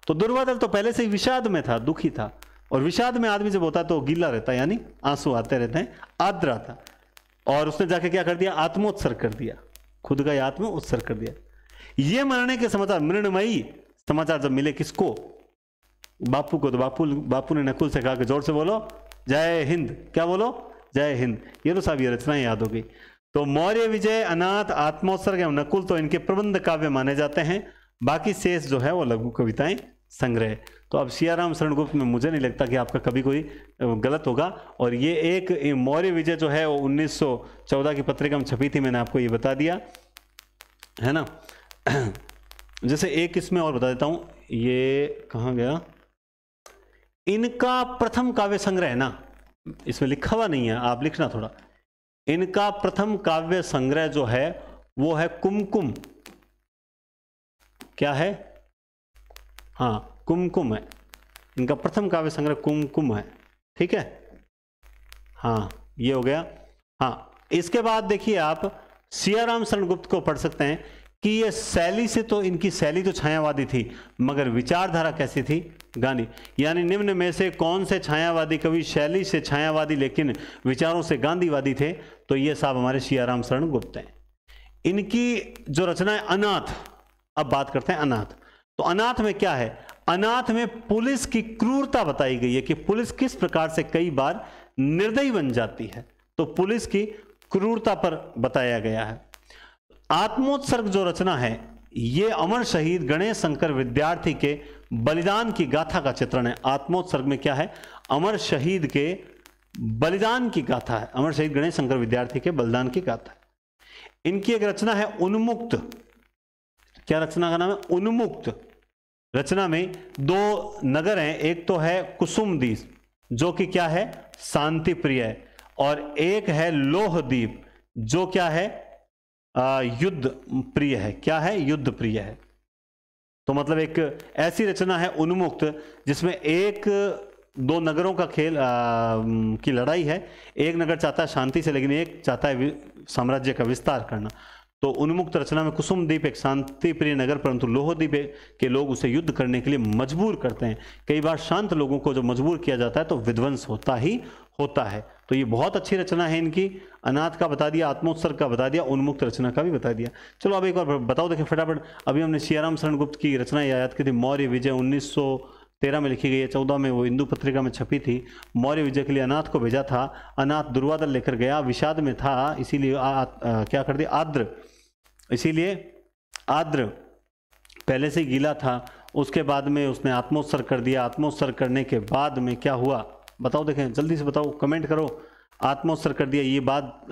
तो दुर्वा दल तो पहले से ही विषाद में था दुखी था और विषाद में आदमी जब होता है तो गीला रहता है यानी आंसू आते रहते हैं आद्रा था और उसने जाके क्या कर दिया आत्मोत्सर्ग कर दिया खुद का आत्म उत्सर कर दिया ये मरने के समाचार मृणमयी समाचार जब मिले किसको बापू को तो बापू बापू ने नकुल से कहा कि जोर से बोलो जय हिंद क्या बोलो जय हिंद ये तो साहब ये रचनाएं याद हो गई तो मौर्य विजय अनाथ आत्मोत्सर्ग एवं नकुल तो इनके प्रबंध काव्य माने जाते हैं बाकी शेष जो है वो लघु कविताएं संग्रह तो अब सियाराम शरणगुप्त में मुझे नहीं लगता कि आपका कभी कोई गलत होगा और ये एक मौर्य विजय जो है वो 1914 की पत्रिका में छपी थी मैंने आपको ये बता दिया है ना जैसे एक इसमें और बता देता हूं ये कहा गया इनका प्रथम काव्य संग्रह ना इसमें लिखा हुआ नहीं है आप लिखना थोड़ा इनका प्रथम काव्य संग्रह जो है वो है कुमकुम क्या है हाँ कुमकुम है इनका प्रथम काव्य संग्रह कुमकुम है ठीक है हाँ ये हो गया हाँ इसके बाद देखिए आप सियाराम शरण गुप्त को पढ़ सकते हैं कि ये शैली से तो इनकी शैली तो छायावादी थी मगर विचारधारा कैसी थी गांधी यानी निम्न में से कौन से छायावादी कवि शैली से छायावादी लेकिन विचारों से गांधीवादी थे तो ये साहब हमारे सियाराम शरण गुप्त हैं इनकी जो रचना है अनाथ अब बात करते हैं अनाथ तो अनाथ में क्या है अनाथ में पुलिस की क्रूरता बताई गई है कि पुलिस किस प्रकार से कई बार निर्दयी बन जाती है तो पुलिस की क्रूरता पर बताया गया है आत्मोत्सर्ग जो रचना है ये अमर शहीद गणेश शंकर विद्यार्थी के बलिदान की गाथा का चित्रण है आत्मोत्सर्ग में क्या है अमर शहीद के बलिदान की गाथा है अमर शहीद गणेश शंकर विद्यार्थी के बलिदान की गाथा है इनकी एक रचना है उन्मुक्त क्या रचना का नाम है उन्मुक्त रचना में दो नगर हैं एक तो है कुसुमदीप जो कि क्या है शांति प्रिय और एक है लोहदीप जो क्या है युद्ध प्रिय है क्या है युद्ध प्रिय है तो मतलब एक ऐसी रचना है उन्मुक्त जिसमें एक दो नगरों का खेल आ, की लड़ाई है एक नगर चाहता है शांति से लेकिन एक चाहता है साम्राज्य का विस्तार करना तो उन्मुक्त रचना में कुसुम द्वीप एक शांति प्रिय नगर परंतु द्वीप के लोग उसे युद्ध करने के लिए मजबूर करते हैं कई बार शांत लोगों को जो मजबूर किया जाता है तो विध्वंस होता ही होता है तो ये बहुत अच्छी रचना है इनकी अनाथ का बता दिया आत्मोत्सर्ग का बता दिया उन्मुक्त रचना का भी बता दिया चलो अब एक बार बताओ देखिए फटाफट अभी हमने सियाराम गुप्त की रचना याद की थी मौर्य विजय उन्नीस तेरह में लिखी गई है चौदह में वो हिंदू पत्रिका में छपी थी मौर्य विजय के लिए अनाथ को भेजा था अनाथ दुर्वादल लेकर गया विषाद में था इसीलिए क्या कर दिया आद्र इसीलिए आद्र पहले से गीला था उसके बाद में उसने आत्मोत्सर्ग कर दिया आत्मोत्सर्ग करने के बाद में क्या हुआ बताओ देखें जल्दी से बताओ कमेंट करो आत्मोत्सर कर दिया ये बात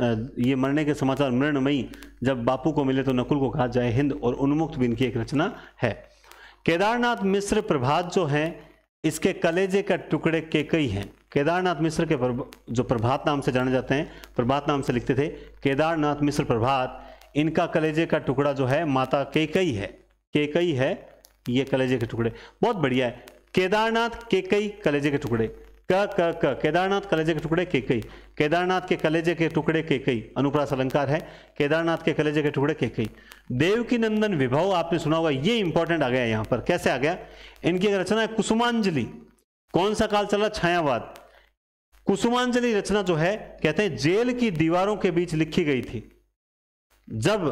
ये मरने के समाचार मृणमयी जब बापू को मिले तो नकुल को कहा जाए हिंद और उन्मुक्त भी इनकी एक रचना है केदारनाथ मिश्र प्रभात जो है इसके कलेजे का टुकड़े केकई हैं केदारनाथ मिश्र के प्रभ... जो प्रभात नाम से जाने जाते हैं प्रभात नाम से लिखते थे केदारनाथ मिश्र प्रभात इनका कलेजे का टुकड़ा जो है माता केकई है केकई है ये कलेजे के टुकड़े बहुत बढ़िया है केदारनाथ केकई कलेजे के टुकड़े क क क केदारनाथ कलेजे के टुकड़े के कई केदारनाथ के कलेजे के टुकड़े के कई अनुप्रास अलंकार है केदारनाथ के कलेजे के टुकड़े के कई देव की नंदन विभव आपने सुना होगा ये इंपॉर्टेंट आ गया यहाँ पर कैसे आ गया इनकी एक रचना है कुसुमांजलि कौन सा काल चला छायावाद कुसुमांजलि रचना जो है कहते हैं जेल की दीवारों के बीच लिखी गई थी जब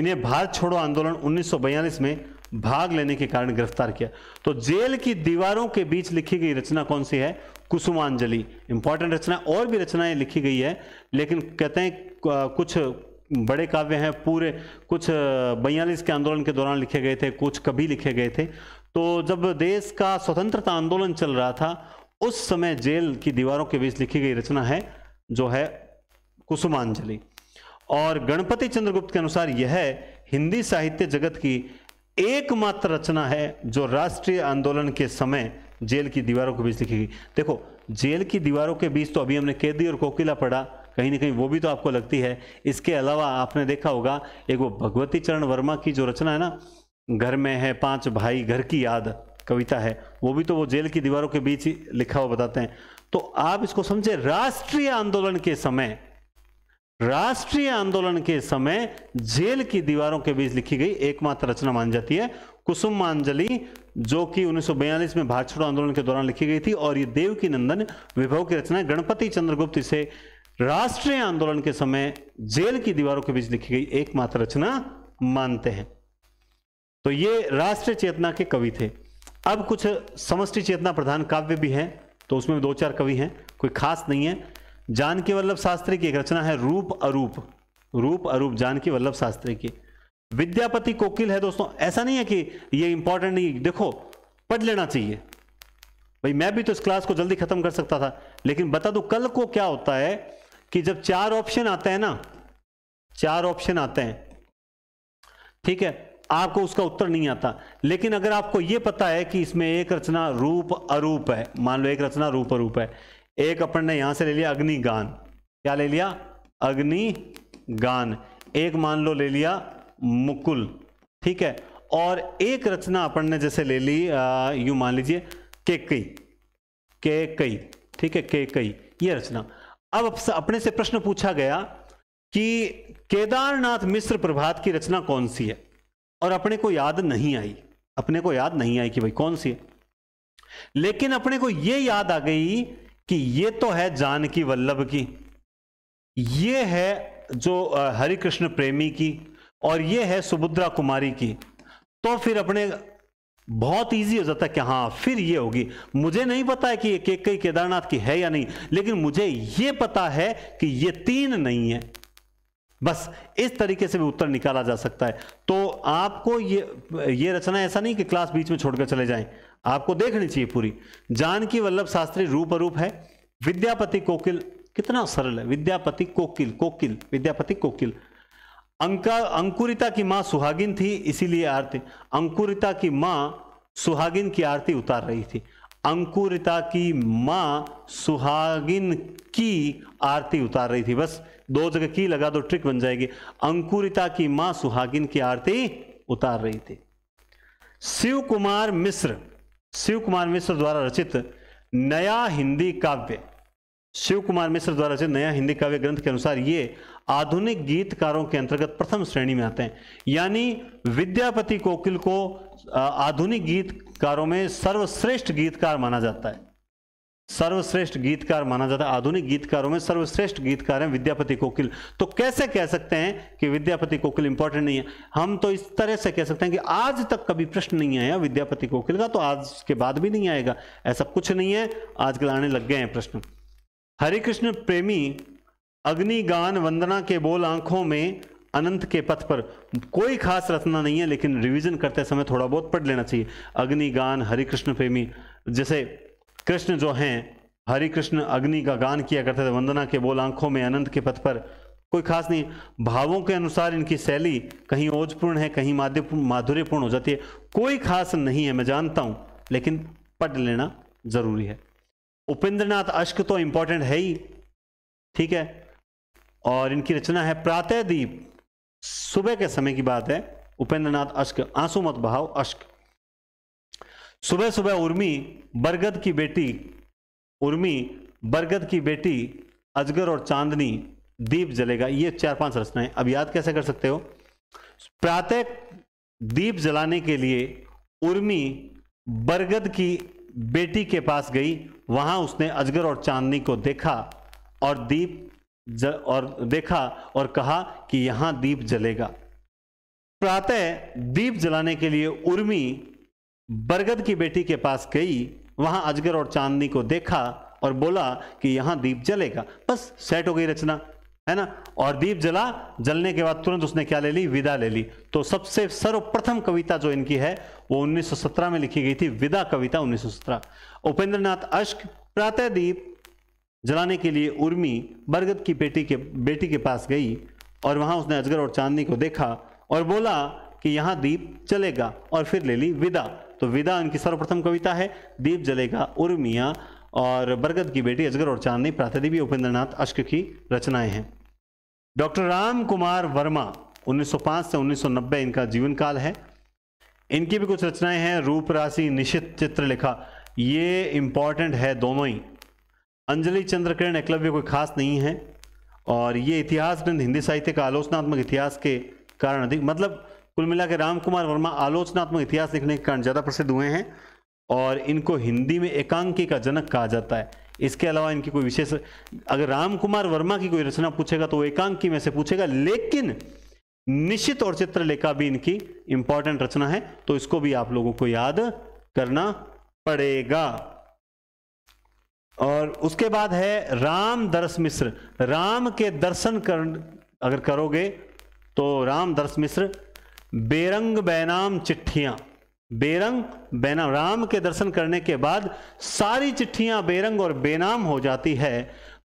इन्हें भारत छोड़ो आंदोलन उन्नीस में भाग लेने के कारण गिरफ्तार किया तो जेल की दीवारों के बीच लिखी गई रचना कौन सी है कुसुमांजलि इंपॉर्टेंट रचना और भी रचनाएं लिखी गई है लेकिन कहते हैं कुछ बड़े काव्य हैं पूरे कुछ बयालीस के आंदोलन के दौरान लिखे गए थे कुछ कभी लिखे गए थे तो जब देश का स्वतंत्रता आंदोलन चल रहा था उस समय जेल की दीवारों के बीच लिखी गई रचना है जो है कुसुमांजलि और गणपति चंद्रगुप्त के अनुसार यह हिंदी साहित्य जगत की एकमात्र रचना है जो राष्ट्रीय आंदोलन के समय जेल की दीवारों के बीच लिखी गई देखो जेल की दीवारों के बीच तो अभी हमने कैदी और कोकिला पढ़ा कहीं ना कहीं वो भी तो आपको लगती है इसके अलावा आपने देखा होगा एक वो भगवती चरण वर्मा की जो रचना है ना घर में है पांच भाई घर की याद कविता है वो भी तो वो जेल की दीवारों के बीच लिखा हुआ बताते हैं तो आप इसको समझे राष्ट्रीय आंदोलन के समय राष्ट्रीय आंदोलन के समय जेल की दीवारों के बीच लिखी गई एकमात्र रचना मान जाती है कुसुम मांजलि जो कि 1942 में भारत छोड़ो आंदोलन के दौरान लिखी गई थी और ये देव की नंदन विभव की रचना गणपति चंद्रगुप्त इसे राष्ट्रीय आंदोलन के समय जेल की दीवारों के बीच लिखी गई एकमात्र रचना मानते हैं तो ये राष्ट्रीय चेतना के कवि थे अब कुछ समष्टि चेतना प्रधान काव्य भी हैं तो उसमें दो चार कवि हैं कोई खास नहीं है जानकी वल्लभ शास्त्री की एक रचना है रूप अरूप रूप अरूप जानकी वल्लभ शास्त्री की विद्यापति कोकिल है दोस्तों ऐसा नहीं है कि ये इंपॉर्टेंट नहीं देखो पढ़ लेना चाहिए भाई मैं भी तो इस क्लास को जल्दी खत्म कर सकता था लेकिन बता दू कल को क्या होता है कि जब चार ऑप्शन आते हैं ना चार ऑप्शन आते हैं ठीक है आपको उसका उत्तर नहीं आता लेकिन अगर आपको यह पता है कि इसमें एक रचना रूप अरूप है मान लो एक रचना रूप अरूप है एक अपन ने यहां से ले लिया अग्निगान क्या ले लिया अग्निगान एक मान लो ले लिया मुकुल ठीक है और एक रचना अपन ने जैसे ले ली यू मान लीजिए केकई कई ठीक है कई ये रचना अब अपने से प्रश्न पूछा गया कि केदारनाथ मिश्र प्रभात की रचना कौन सी है और अपने को याद नहीं आई अपने को याद नहीं आई कि भाई कौन सी है लेकिन अपने को यह याद आ गई कि ये तो है जानकी वल्लभ की ये है जो हरि कृष्ण प्रेमी की और ये है सुभद्रा कुमारी की तो फिर अपने बहुत इजी हो जाता है कि हाँ फिर ये होगी मुझे नहीं पता है कि एक एक कई केदारनाथ की है या नहीं लेकिन मुझे ये पता है कि ये तीन नहीं है बस इस तरीके से भी उत्तर निकाला जा सकता है तो आपको ये ये रचना ऐसा नहीं कि क्लास बीच में छोड़कर चले जाएं आपको देखनी चाहिए पूरी जानकी वल्लभ शास्त्री रूप अरूप है विद्यापति कोकिल कितना सरल है विद्यापति कोकिल कोकिल विद्यापति कोकिल अंका अंकुरिता की माँ सुहागिन थी इसीलिए आरती अंकुरिता की माँ सुहागिन की आरती उतार रही थी अंकुरिता की माँ सुहागिन की आरती उतार रही थी बस दो जगह की लगा दो ट्रिक बन जाएगी अंकुरिता की माँ सुहागिन की आरती उतार रही थी शिव कुमार मिश्र शिव कुमार मिश्र द्वारा रचित नया हिंदी काव्य शिव कुमार मिश्र द्वारा रचित नया हिंदी काव्य ग्रंथ के अनुसार ये आधुनिक गीतकारों के अंतर्गत प्रथम श्रेणी में आते हैं यानी विद्यापति कोकिल को आधुनिक गीतकारों में सर्वश्रेष्ठ गीतकार माना जाता है सर्वश्रेष्ठ गीतकार माना जाता है आधुनिक गीतकारों में सर्वश्रेष्ठ गीतकार हैं विद्यापति कोकिल तो कैसे कह सकते हैं कि विद्यापति कोकिल इंपॉर्टेंट नहीं है हम तो इस तरह से कह सकते हैं कि आज तक कभी प्रश्न नहीं आया विद्यापति कोकिल का तो आज के बाद भी नहीं आएगा ऐसा कुछ नहीं है आजकल आने लग गए हैं प्रश्न हरिकृष्ण प्रेमी अग्निगान वंदना के बोल आंखों में अनंत के पथ पर कोई खास रचना नहीं है लेकिन रिवीजन करते समय थोड़ा बहुत पढ़ लेना चाहिए अग्निगान हरिकृष्ण प्रेमी जैसे कृष्ण जो हैं हरि कृष्ण अग्नि का गान किया करते थे वंदना के बोल आंखों में अनंत के पथ पर कोई खास नहीं भावों के अनुसार इनकी शैली कहीं ओजपूर्ण है कहीं माधुर्यपूर्ण हो जाती है कोई खास नहीं है मैं जानता हूं लेकिन पढ़ लेना जरूरी है उपेंद्रनाथ अश्क तो इंपॉर्टेंट है ही ठीक है और इनकी रचना है प्रातः दीप सुबह के समय की बात है उपेंद्रनाथ अश्क आंसू मत बहाओ अश्क सुबह सुबह उर्मी बरगद की बेटी उर्मी बरगद की बेटी अजगर और चांदनी दीप जलेगा ये चार पांच रचनाएं अब याद कैसे कर सकते हो प्रातः दीप जलाने के लिए उर्मी बरगद की बेटी के पास गई वहां उसने अजगर और चांदनी को देखा और दीप ज, और देखा और कहा कि यहां दीप जलेगा प्रातः दीप जलाने के लिए उर्मी बरगद की बेटी के पास गई वहां अजगर और चांदनी को देखा और बोला कि यहां दीप जलेगा बस सेट हो गई रचना है ना और दीप जला जलने के बाद तुरंत उसने क्या ले ली विदा ले ली तो सबसे सर्वप्रथम कविता जो इनकी है वो 1917 में लिखी गई थी विदा कविता 1917 सत्रह उपेंद्रनाथ अश्क प्रातः दीप जलाने के लिए उर्मी बरगद की बेटी के बेटी के पास गई और वहां उसने अजगर और चांदनी को देखा और बोला कि यहां दीप चलेगा और फिर ले ली विदा तो विदा इनकी सर्वप्रथम कविता है दीप जलेगा उर्मिया और बरगद की बेटी अजगर और चांदनी प्रातदेवी उपेंद्रनाथ अश्क की रचनाएं हैं डॉक्टर राम कुमार वर्मा 1905 से 1990 इनका जीवन काल है इनकी भी कुछ रचनाएं हैं रूप राशि निश्चित चित्र लिखा ये इंपॉर्टेंट है दोनों ही अंजलि चंद्रकिरण एकलव्य कोई खास नहीं है और ये इतिहास ग्रंथ हिंदी साहित्य का आलोचनात्मक इतिहास के कारण अधिक मतलब कुल मिला के राम कुमार वर्मा आलोचनात्मक इतिहास लिखने के कारण ज़्यादा प्रसिद्ध हुए हैं और इनको हिंदी में एकांकी का जनक कहा जाता है इसके अलावा इनकी कोई विशेष अगर राम कुमार वर्मा की कोई रचना पूछेगा तो वो एकांकी में से पूछेगा लेकिन निश्चित और चित्रलेखा भी इनकी इंपॉर्टेंट रचना है तो इसको भी आप लोगों को याद करना पड़ेगा और उसके बाद है राम दर्श मिश्र राम के दर्शन कर अगर करोगे तो राम दर्श मिश्र बेरंग बैनाम चिट्ठियां बेरंग बैनाम राम के दर्शन करने के बाद सारी चिट्ठियां बेरंग और बेनाम हो जाती है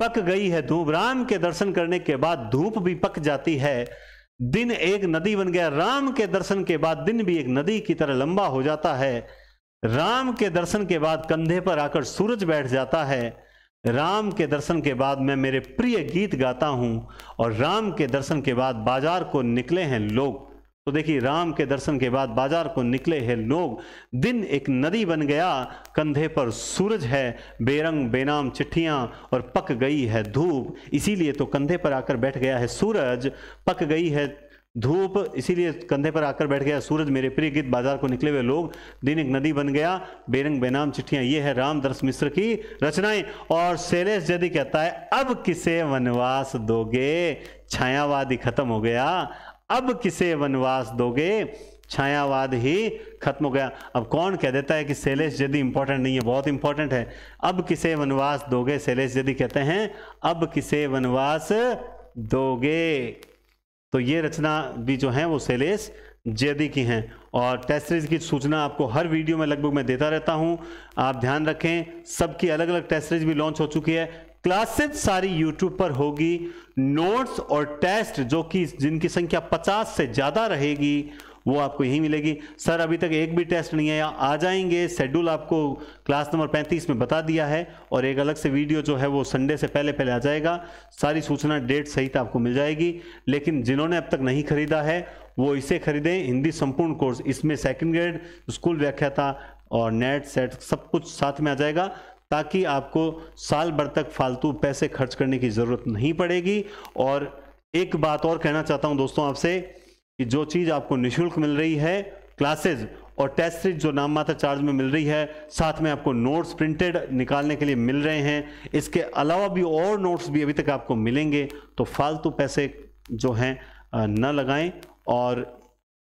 पक गई है धूप राम के दर्शन करने के बाद धूप भी पक जाती है दिन एक नदी बन गया राम के दर्शन के बाद दिन भी एक नदी की तरह लंबा हो जाता है राम के दर्शन के बाद कंधे पर आकर सूरज बैठ जाता है राम के दर्शन के बाद मैं मेरे प्रिय गीत गाता हूँ और राम के दर्शन के बाद बाजार को निकले हैं लोग तो देखिए राम के दर्शन के बाद बाजार को निकले हैं लोग दिन एक नदी बन गया कंधे पर सूरज है बेरंग बेनाम चिट्ठियां और पक गई है धूप इसीलिए तो कंधे पर आकर बैठ गया है सूरज पक गई है धूप इसीलिए कंधे पर आकर बैठ गया सूरज मेरे प्रिय गीत बाजार को निकले हुए लोग दिन एक नदी बन गया बेरंग बेनाम चिट्ठियां ये है रामदर्श मिश्र की रचनाएं और शैलेश जदि कहता है अब किसे वनवास दोगे छायावादी खत्म हो गया अब किसे वनवास दोगे छायावाद ही खत्म हो गया अब कौन कह देता है कि शैलेश यदि इंपॉर्टेंट नहीं है बहुत इंपॉर्टेंट है अब किसे वनवास दोगे शैलेश यदि कहते हैं अब किसे वनवास दोगे तो ये रचना भी जो है वो शैलेश जेदी की हैं और टेस्टरीज की सूचना आपको हर वीडियो में लगभग मैं देता रहता हूं आप ध्यान रखें सबकी अलग अलग टेस्टरीज भी लॉन्च हो चुकी है क्लासेज सारी यूट्यूब पर होगी नोट्स और टेस्ट जो कि जिनकी संख्या 50 से ज़्यादा रहेगी वो आपको यहीं मिलेगी सर अभी तक एक भी टेस्ट नहीं आया आ जाएंगे शेड्यूल आपको क्लास नंबर 35 में बता दिया है और एक अलग से वीडियो जो है वो संडे से पहले पहले आ जाएगा सारी सूचना डेट सहित आपको मिल जाएगी लेकिन जिन्होंने अब तक नहीं खरीदा है वो इसे खरीदें हिंदी संपूर्ण कोर्स इसमें सेकेंड ग्रेड स्कूल व्याख्याता और नेट सेट सब कुछ साथ में आ जाएगा ताकि आपको साल भर तक फालतू पैसे खर्च करने की ज़रूरत नहीं पड़ेगी और एक बात और कहना चाहता हूं दोस्तों आपसे कि जो चीज़ आपको निःशुल्क मिल रही है क्लासेज और टेस्ट सीरीज जो नाम मात्र चार्ज में मिल रही है साथ में आपको नोट्स प्रिंटेड निकालने के लिए मिल रहे हैं इसके अलावा भी और नोट्स भी अभी तक आपको मिलेंगे तो फालतू पैसे जो हैं न लगाएं और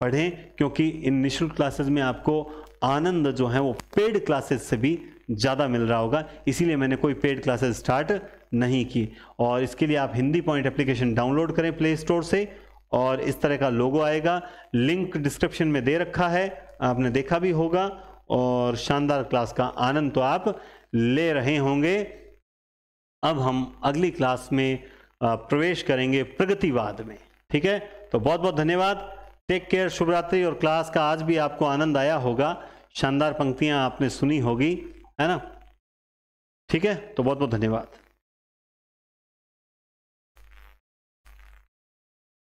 पढ़ें क्योंकि इन निःशुल्क क्लासेज में आपको आनंद जो है वो पेड क्लासेज से भी ज़्यादा मिल रहा होगा इसीलिए मैंने कोई पेड क्लासेस स्टार्ट नहीं की और इसके लिए आप हिंदी पॉइंट एप्लीकेशन डाउनलोड करें प्ले स्टोर से और इस तरह का लोगो आएगा लिंक डिस्क्रिप्शन में दे रखा है आपने देखा भी होगा और शानदार क्लास का आनंद तो आप ले रहे होंगे अब हम अगली क्लास में प्रवेश करेंगे प्रगतिवाद में ठीक है तो बहुत बहुत धन्यवाद टेक केयर शुभरात्रि और क्लास का आज भी आपको आनंद आया होगा शानदार पंक्तियां आपने सुनी होगी है ना ठीक है तो बहुत बहुत धन्यवाद